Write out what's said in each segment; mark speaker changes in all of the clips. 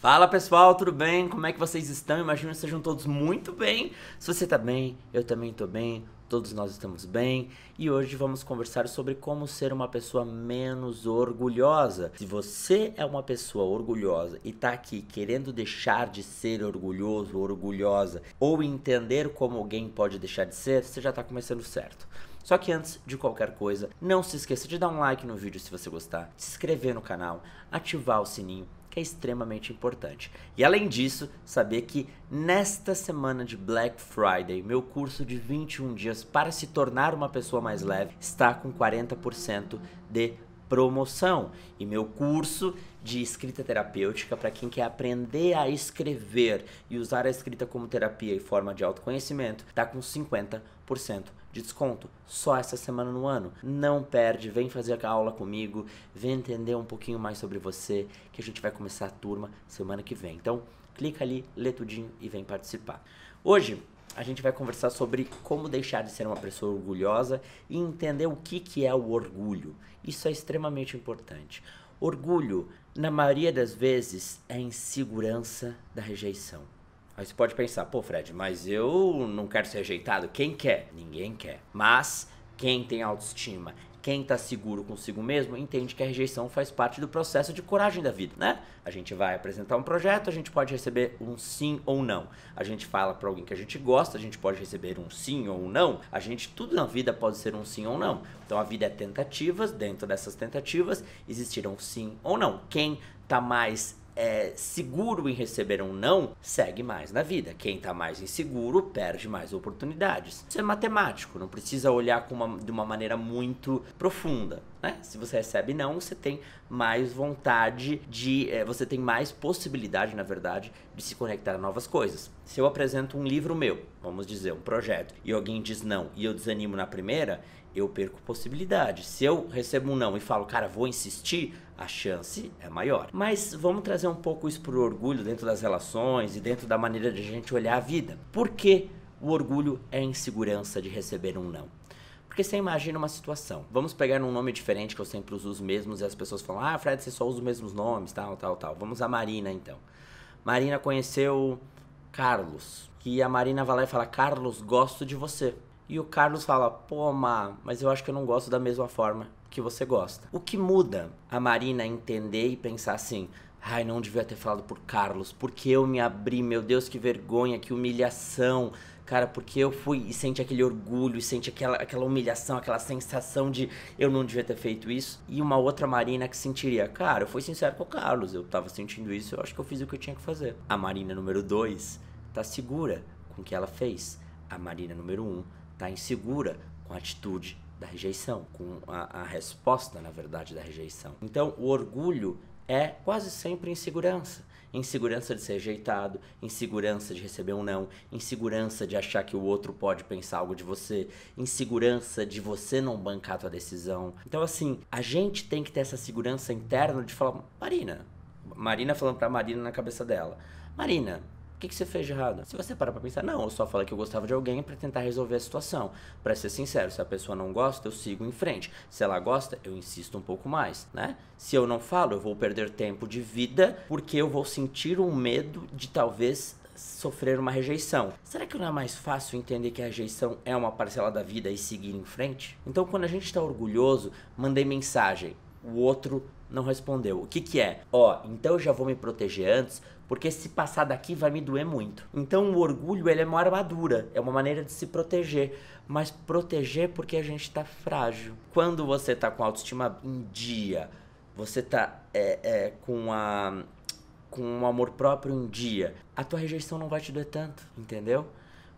Speaker 1: Fala pessoal, tudo bem? Como é que vocês estão? Imagino que sejam todos muito bem. Se você está bem, eu também estou bem, todos nós estamos bem. E hoje vamos conversar sobre como ser uma pessoa menos orgulhosa. Se você é uma pessoa orgulhosa e está aqui querendo deixar de ser orgulhoso orgulhosa, ou entender como alguém pode deixar de ser, você já está começando certo. Só que antes de qualquer coisa, não se esqueça de dar um like no vídeo se você gostar, se inscrever no canal, ativar o sininho que é extremamente importante. E além disso, saber que nesta semana de Black Friday, meu curso de 21 dias para se tornar uma pessoa mais leve está com 40% de promoção. E meu curso de escrita terapêutica para quem quer aprender a escrever e usar a escrita como terapia e forma de autoconhecimento está com 50% de desconto só essa semana no ano. Não perde, vem fazer a aula comigo, vem entender um pouquinho mais sobre você, que a gente vai começar a turma semana que vem. Então, clica ali, lê tudinho e vem participar. Hoje a gente vai conversar sobre como deixar de ser uma pessoa orgulhosa e entender o que, que é o orgulho. Isso é extremamente importante. Orgulho, na maioria das vezes, é a insegurança da rejeição. Aí você pode pensar, pô, Fred, mas eu não quero ser rejeitado. Quem quer? Ninguém quer. Mas quem tem autoestima, quem está seguro consigo mesmo entende que a rejeição faz parte do processo de coragem da vida, né? A gente vai apresentar um projeto, a gente pode receber um sim ou não. A gente fala para alguém que a gente gosta, a gente pode receber um sim ou não. A gente tudo na vida pode ser um sim ou não. Então a vida é tentativas, dentro dessas tentativas existirão sim ou não. Quem está mais é, seguro em receber um não, segue mais na vida. Quem está mais inseguro perde mais oportunidades. Isso é matemático, não precisa olhar uma, de uma maneira muito profunda. Né? Se você recebe não, você tem mais vontade de. É, você tem mais possibilidade, na verdade, de se conectar a novas coisas. Se eu apresento um livro meu, vamos dizer, um projeto, e alguém diz não e eu desanimo na primeira, eu perco possibilidade. Se eu recebo um não e falo, cara, vou insistir, a chance é maior. Mas vamos trazer um pouco isso pro orgulho dentro das relações e dentro da maneira de a gente olhar a vida. Por que o orgulho é a insegurança de receber um não? Porque você imagina uma situação. Vamos pegar um nome diferente que eu sempre uso os mesmos e as pessoas falam: "Ah, Fred, você só usa os mesmos nomes, tal, tal, tal". Vamos a Marina então. Marina conheceu Carlos, e a Marina vai lá e fala: "Carlos, gosto de você". E o Carlos fala: pô, Má, mas eu acho que eu não gosto da mesma forma que você gosta. O que muda a Marina entender e pensar assim: ai, não devia ter falado por Carlos, porque eu me abri, meu Deus, que vergonha, que humilhação. Cara, porque eu fui e sente aquele orgulho, e sente aquela, aquela humilhação, aquela sensação de eu não devia ter feito isso. E uma outra Marina que sentiria, cara, eu fui sincero com o Carlos, eu tava sentindo isso, eu acho que eu fiz o que eu tinha que fazer. A Marina número 2 tá segura com o que ela fez. A Marina número 1 um está insegura com a atitude da rejeição, com a, a, resposta, na verdade, da rejeição. Então, o orgulho é quase sempre insegurança. Insegurança de ser rejeitado, insegurança de receber um não, insegurança de achar que o outro pode pensar algo de você, insegurança de você não bancar a tua decisão. Então, assim, a gente tem que ter essa segurança interna de falar, Marina, Marina falando pra Marina na cabeça dela, Marina, que, que você fez de errado? Se você parar pra pensar, não, eu só falei que eu gostava de alguém para tentar resolver a situação. Para ser sincero, se a pessoa não gosta, eu sigo em frente. Se ela gosta, eu insisto um pouco mais, né? Se eu não falo, eu vou perder tempo de vida porque eu vou sentir um medo de talvez sofrer uma rejeição. Será que não é mais fácil entender que a rejeição é uma parcela da vida e seguir em frente? Então, quando a gente está orgulhoso, mandei mensagem. O outro não respondeu. O que que é? Ó, oh, então eu já vou me proteger antes porque se passar daqui vai me doer muito. Então o orgulho ele é uma armadura, é uma maneira de se proteger, mas proteger porque a gente está frágil. Quando você está com autoestima em dia, você está é, é, com a com um amor próprio um dia, a tua rejeição não vai te doer tanto, entendeu?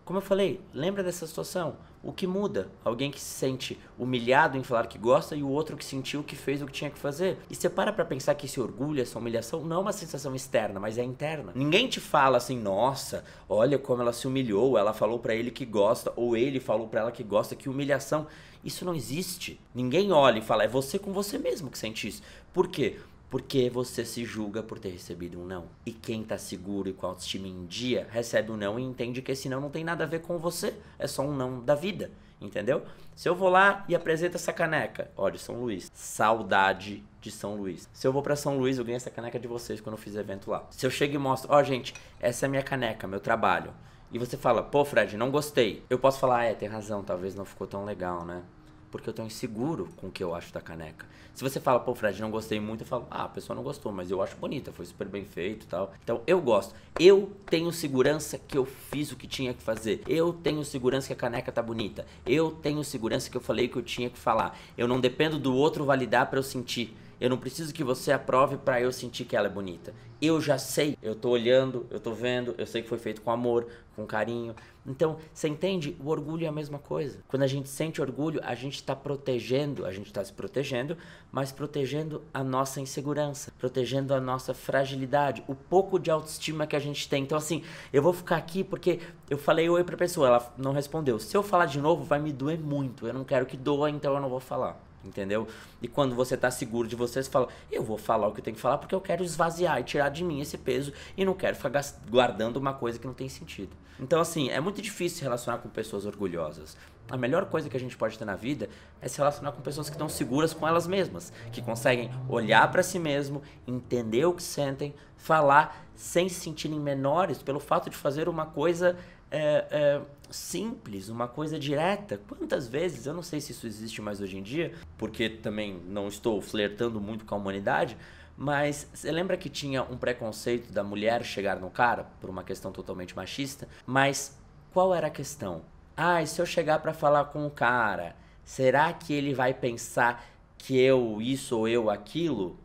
Speaker 1: Como eu falei, lembra dessa situação? o que muda? Alguém que se sente humilhado em falar que gosta e o outro que sentiu que fez o que tinha que fazer. E você para pra pensar que esse é orgulho, essa humilhação, não é uma sensação externa, mas é interna. Ninguém te fala assim, nossa, olha como ela se humilhou, ela falou para ele que gosta, ou ele falou para ela que gosta, que humilhação. Isso não existe. Ninguém olha e fala, é você com você mesmo que sente isso. Por quê? Porque você se julga por ter recebido um não. E quem tá seguro e com autoestima em dia recebe um não e entende que esse não não tem nada a ver com você, é só um não da vida, entendeu? Se eu vou lá e apresento essa caneca, ó, de São Luís, saudade de São Luís. Se eu vou para São Luís, eu ganho essa caneca de vocês quando eu fiz evento lá. Se eu chego e mostro, ó, gente, essa é minha caneca, meu trabalho. E você fala, pô, Fred, não gostei. Eu posso falar, ah, é, tem razão, talvez não ficou tão legal, né? porque eu tô inseguro com o que eu acho da caneca. Se você fala, pô, Fred, não gostei muito, eu falo, ah, a pessoa não gostou, mas eu acho bonita, foi super bem feito e tal. Então eu gosto. Eu tenho segurança que eu fiz o que tinha que fazer. Eu tenho segurança que a caneca tá bonita. Eu tenho segurança que eu falei o que eu tinha que falar. Eu não dependo do outro validar para eu sentir. Eu não preciso que você aprove para eu sentir que ela é bonita. Eu já sei, eu tô olhando, eu tô vendo, eu sei que foi feito com amor, com carinho. Então, você entende? O orgulho é a mesma coisa. Quando a gente sente orgulho, a gente está protegendo, a gente está se protegendo, mas protegendo a nossa insegurança, protegendo a nossa fragilidade, o pouco de autoestima que a gente tem. Então, assim, eu vou ficar aqui porque eu falei oi pra pessoa, ela não respondeu. Se eu falar de novo, vai me doer muito. Eu não quero que doa, então eu não vou falar. Entendeu? E quando você tá seguro de você, você fala, eu vou falar o que eu tenho que falar porque eu quero esvaziar e tirar de mim esse peso e não quero ficar guardando uma coisa que não tem sentido. Então, assim, é muito difícil se relacionar com pessoas orgulhosas. A melhor coisa que a gente pode ter na vida é se relacionar com pessoas que estão seguras com elas mesmas, que conseguem olhar para si mesmo, entender o que sentem, falar sem se sentirem menores pelo fato de fazer uma coisa é, é, simples, uma coisa direta. Quantas vezes, eu não sei se isso existe mais hoje em dia, porque também não estou flertando muito com a humanidade, mas você lembra que tinha um preconceito da mulher chegar no cara por uma questão totalmente machista? Mas qual era a questão? Ah, e se eu chegar para falar com o cara, será que ele vai pensar que eu isso ou eu aquilo?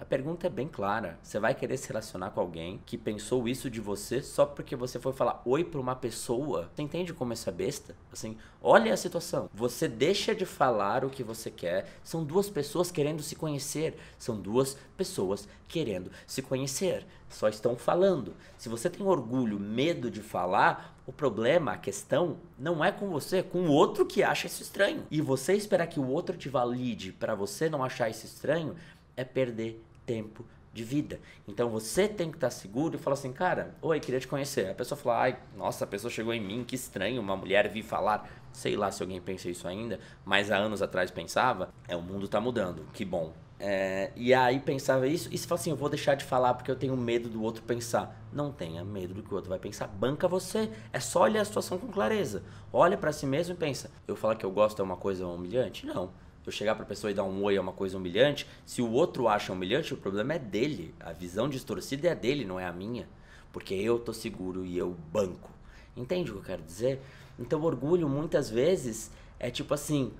Speaker 1: A pergunta é bem clara. Você vai querer se relacionar com alguém que pensou isso de você só porque você foi falar oi pra uma pessoa? Você entende como essa é besta? Assim, olha a situação. Você deixa de falar o que você quer. São duas pessoas querendo se conhecer. São duas pessoas querendo se conhecer. Só estão falando. Se você tem orgulho, medo de falar, o problema, a questão, não é com você, é com o outro que acha isso estranho. E você esperar que o outro te valide para você não achar isso estranho é perder tempo de vida. Então você tem que estar seguro e falar assim, cara, oi, queria te conhecer. A pessoa fala, ai, nossa, a pessoa chegou em mim, que estranho, uma mulher vi falar. Sei lá se alguém pensa isso ainda, mas há anos atrás pensava, é, o mundo está mudando, que bom. É, e aí pensava isso, e se fala assim, eu vou deixar de falar porque eu tenho medo do outro pensar. Não tenha medo do que o outro vai pensar, banca você. É só olhar a situação com clareza. Olha para si mesmo e pensa, eu falar que eu gosto é uma coisa humilhante? Não eu chegar pra pessoa e dar um oi é uma coisa humilhante, se o outro acha humilhante, o problema é dele. A visão distorcida é a dele, não é a minha. Porque eu tô seguro e eu banco. Entende o que eu quero dizer? Então, orgulho muitas vezes é tipo assim: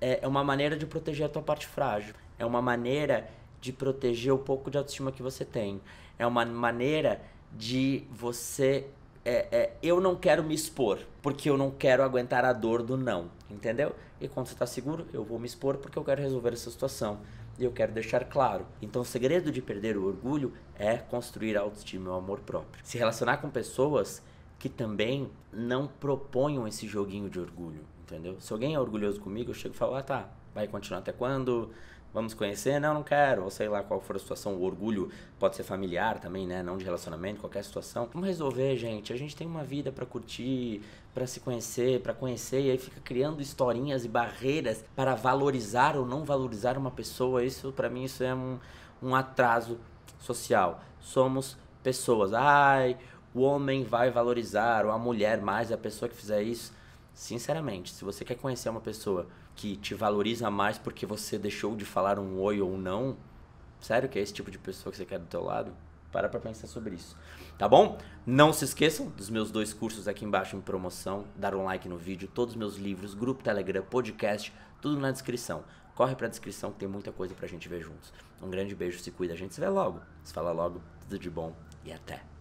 Speaker 1: é, é uma maneira de proteger a tua parte frágil. É uma maneira de proteger o pouco de autoestima que você tem. É uma maneira de você é, é, eu não quero me expor, porque eu não quero aguentar a dor do não, entendeu? E quando você está seguro, eu vou me expor porque eu quero resolver essa situação. E eu quero deixar claro. Então, o segredo de perder o orgulho é construir a autoestima e o amor próprio. Se relacionar com pessoas que também não proponham esse joguinho de orgulho, entendeu? Se alguém é orgulhoso comigo, eu chego e falo, ah, tá, vai continuar até quando? vamos conhecer? Não, não quero. Ou sei lá qual for a situação. O orgulho pode ser familiar também, né? Não de relacionamento, qualquer situação. Vamos resolver, gente. A gente tem uma vida para curtir, para se conhecer, para conhecer. E aí fica criando historinhas e barreiras para valorizar ou não valorizar uma pessoa. Isso, para mim, isso é um, um atraso social. Somos pessoas. Ai, o homem vai valorizar, ou a mulher mais, a pessoa que fizer isso. Sinceramente, se você quer conhecer uma pessoa que te valoriza mais porque você deixou de falar um oi ou não? Sério que é esse tipo de pessoa que você quer do teu lado? Para pra pensar sobre isso, tá bom? Não se esqueçam dos meus dois cursos aqui embaixo em promoção, dar um like no vídeo, todos os meus livros, grupo Telegram, podcast, tudo na descrição. Corre pra descrição que tem muita coisa pra gente ver juntos. Um grande beijo, se cuida, a gente se vê logo. Se fala logo, tudo de bom e até.